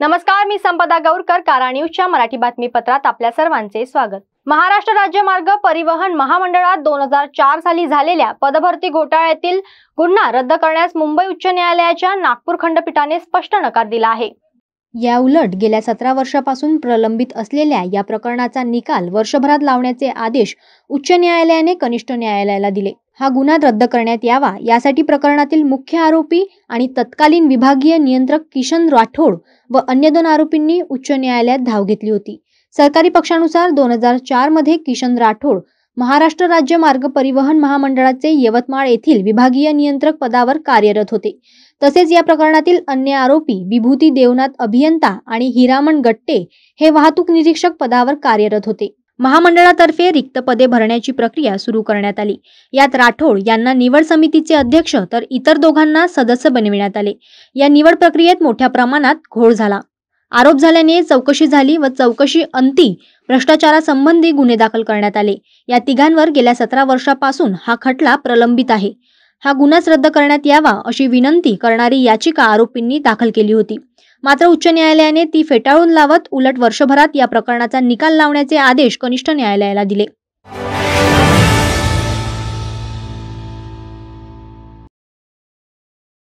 नमस्कार मी संपदा गौरकर कारा न्यूजच्या मराठी बातमीपत्रात आपल्या सर्वांचे स्वागत महाराष्ट्र राज्य मार्ग परिवहन महामंडळात दोन हजार चार साली झालेल्या पदभरती घोटाळ्यातील गुन्हा रद्द करण्यास मुंबई उच्च न्यायालयाच्या नागपूर खंडपीठाने स्पष्ट नकार दिला आहे या उलट गेल्या सतरा वर्षापासून प्रलंबित असलेल्या या प्रकरणाचा निकाल वर्षभरात लावण्याचे आदेश उच्च न्यायालयाने कनिष्ठ न्यायालयाला दिले हा गुन्हा रद्द करण्यात यावा यासाठी प्रकरणातील मुख्य आरोपी आणि तत्कालीन विभागीय नियंत्रक किशन राठोड व अन्य दोन आरोपींनी उच्च न्यायालयात धाव घेतली होती सरकारी पक्षानुसार दोन हजार चार मध्ये किशन राठोड महाराष्ट्र राज्य मार्ग परिवहन महामंडळाचे यवतमाळ येथील विभागीय नियंत्रक पदावर कार्यरत होते तसेच या प्रकरणातील अन्य आरोपी विभूती देवनाथ अभियंता आणि हिरामण गट्टे हे वाहतूक निरीक्षक पदावर कार्यरत होते महामंडळातर्फे रिक्त पदे भरण्याची प्रक्रिया सुरू करण्यात आली यात राठोड यांना निवड समितीचे अध्यक्ष तर इतर दोघांना सदस्य बनविण्यात आले या निवड प्रक्रियेत मोठ्या प्रमाणात घोळ झाला आरोप झाल्याने चौकशी झाली व चौकशी अंती भ्रष्टाचारासंबंधी गुन्हे दाखल करण्यात आले या तिघांवर गेल्या सतरा वर्षापासून हा खटला प्रलंबित आहे हा गुन्हाच रद्द करण्यात यावा अशी विनंती करणारी याचिका आरोपींनी दाखल केली होती मात्र उच्च न्यायालयाने ती फेटाळून लावत उलट वर्षभरात या प्रकरणाचा निकाल लावण्याचे आदेश कनिष्ठ न्यायालयाला दिले